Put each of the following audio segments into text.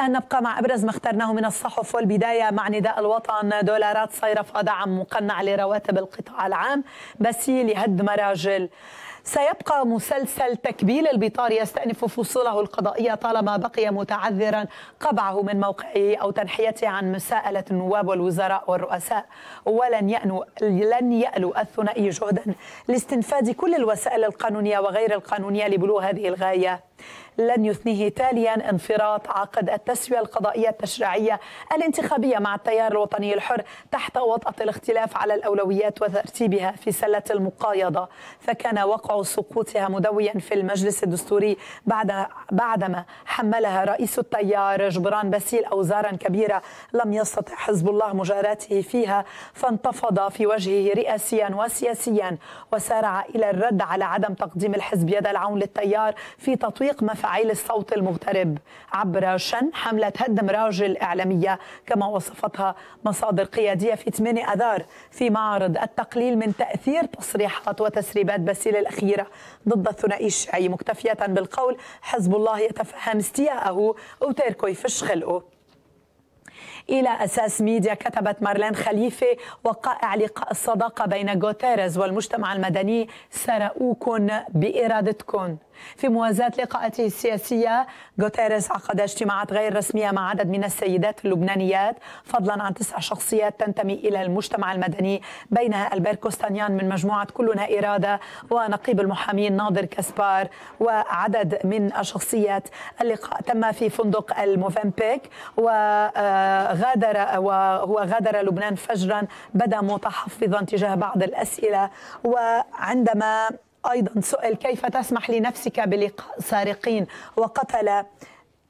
الآن نبقى مع أبرز ما اخترناه من الصحف والبداية مع نداء الوطن دولارات صيرف دعم مقنع لرواتب القطاع العام بسي لهد مراجل سيبقى مسلسل تكبيل البطار يستأنف فصوله القضائية طالما بقي متعذرا قبعه من موقعه أو تنحيته عن مساءلة النواب والوزراء والرؤساء ولن يأنو لن يألو الثنائي جهدا لاستنفاذ كل الوسائل القانونية وغير القانونية لبلوغ هذه الغاية لن يثنيه تاليا انفراط عقد التسوية القضائية التشريعية الانتخابية مع التيار الوطني الحر تحت وطأة الاختلاف على الأولويات وترتيبها في سلة المقايضة فكان وقع سقوطها مدويا في المجلس الدستوري بعد بعدما حملها رئيس التيار جبران باسيل أوزارا كبيرة لم يستطع حزب الله مجاراته فيها فانتفض في وجهه رئاسيا وسياسيا وسارع إلى الرد على عدم تقديم الحزب يد العون للتيار في تطوير تطبيق مفاعيل الصوت المغترب عبر شن حملة هدم راجل إعلامية كما وصفتها مصادر قيادية في 8 أذار في معرض التقليل من تأثير تصريحات وتسريبات باسيل الأخيرة ضد الثنائي الشيعي مكتفية بالقول حزب الله يتفهم استياءه أو تيركوي فش خلقه إلى أساس ميديا كتبت مارلين خليفة وقائع لقاء الصداقة بين غوتيريز والمجتمع المدني سرقوكن بإرادتكن في موازاة لقاءاته السياسية غوتيريز عقد اجتماعات غير رسمية مع عدد من السيدات اللبنانيات فضلا عن تسع شخصيات تنتمي إلى المجتمع المدني بينها ألبير كوستانيان من مجموعة كلنا إرادة ونقيب المحامين ناظر كسبار وعدد من الشخصيات اللقاء تم في فندق الموفنبيك و آه، غادر وهو غادر لبنان فجرا بدا متحفظا تجاه بعض الاسئله وعندما ايضا سئل كيف تسمح لنفسك بلقاء سارقين وقتل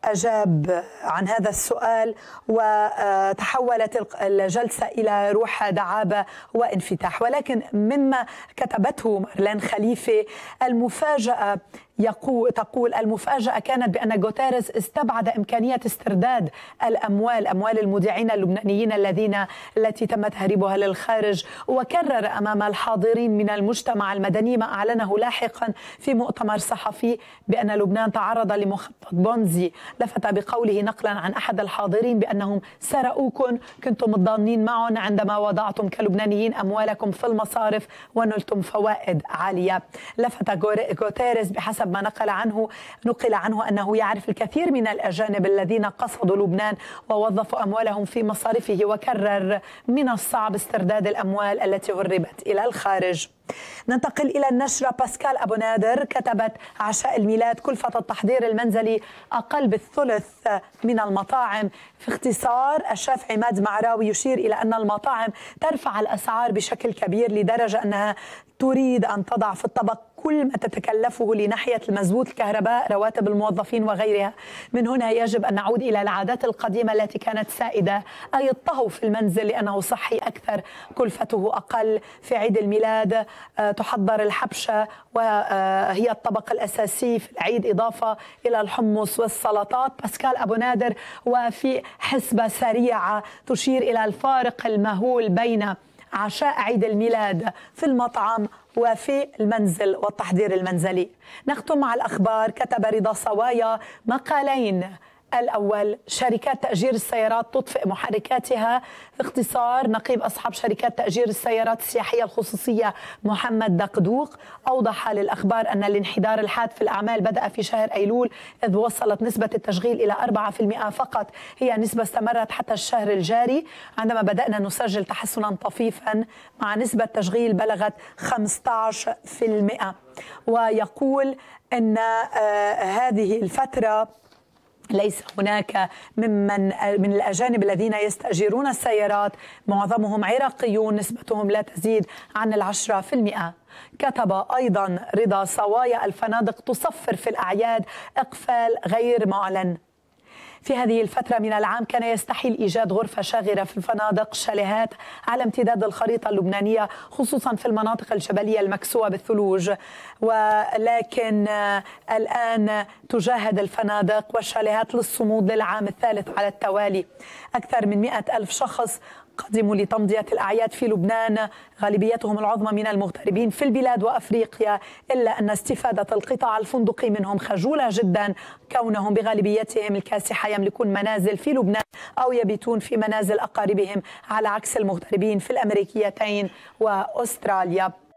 أجاب عن هذا السؤال وتحولت الجلسة إلى روح دعابة وانفتاح ولكن مما كتبته مارلين خليفة المفاجأة يقول تقول المفاجأة كانت بأن غوتيريز استبعد إمكانية استرداد الأموال أموال المودعين اللبنانيين الذين التي تم تهريبها للخارج وكرر أمام الحاضرين من المجتمع المدني ما أعلنه لاحقا في مؤتمر صحفي بأن لبنان تعرض لمخطط بونزي لفت بقوله نقلا عن أحد الحاضرين بأنهم سرقوكم كنتم متضامنين معهم عندما وضعتم كلبنانيين أموالكم في المصارف ونلتم فوائد عالية لفت غوتيريز بحسب ما نقل عنه نقل عنه أنه يعرف الكثير من الأجانب الذين قصدوا لبنان ووظفوا أموالهم في مصارفه وكرر من الصعب استرداد الأموال التي هربت إلى الخارج ننتقل إلى النشرة باسكال أبو نادر كتبت عشاء الميلاد كلفة التحضير المنزلي أقل ب الثلث من المطاعم في اختصار الشاف عماد معراوي يشير إلى أن المطاعم ترفع الأسعار بشكل كبير لدرجة أنها تريد أن تضع في الطبق كل ما تتكلفه لناحية المزود الكهرباء رواتب الموظفين وغيرها من هنا يجب أن نعود إلى العادات القديمة التي كانت سائدة أي الطهو في المنزل لأنه صحي أكثر كلفته أقل في عيد الميلاد آه، تحضر الحبشة وهي آه، الطبق الأساسي في العيد إضافة إلى الحمص والسلطات باسكال أبو نادر وفي حسبة سريعة تشير إلى الفارق المهول بين عشاء عيد الميلاد في المطعم وفي المنزل والتحضير المنزلي نختم مع الأخبار كتب رضا صوايا مقالين الأول شركات تأجير السيارات تطفئ محركاتها باختصار نقيب أصحاب شركات تأجير السيارات السياحية الخصوصية محمد دقدوق أوضح للأخبار أن الانحدار الحاد في الأعمال بدأ في شهر أيلول إذ وصلت نسبة التشغيل إلى 4% فقط هي نسبة استمرت حتى الشهر الجاري عندما بدأنا نسجل تحسنا طفيفا مع نسبة تشغيل بلغت 15% ويقول أن آه، هذه الفترة ليس هناك ممن من الاجانب الذين يستاجرون السيارات معظمهم عراقيون نسبتهم لا تزيد عن العشره في المئه كتب ايضا رضا صوايا الفنادق تصفر في الاعياد اقفال غير معلن في هذه الفترة من العام كان يستحيل إيجاد غرفة شاغرة في الفنادق شاليهات على امتداد الخريطة اللبنانية خصوصا في المناطق الجبلية المكسوة بالثلوج ولكن آه، الآن تجاهد الفنادق والشاليهات للصمود للعام الثالث على التوالي أكثر من مئة ألف شخص قدموا لتمضية الأعياد في لبنان غالبيتهم العظمى من المغتربين في البلاد وأفريقيا إلا أن استفادة القطاع الفندقي منهم خجولة جدا كونهم بغالبيتهم الكاسحة يملكون منازل في لبنان أو يبيتون في منازل أقاربهم على عكس المغتربين في الأمريكيتين وأستراليا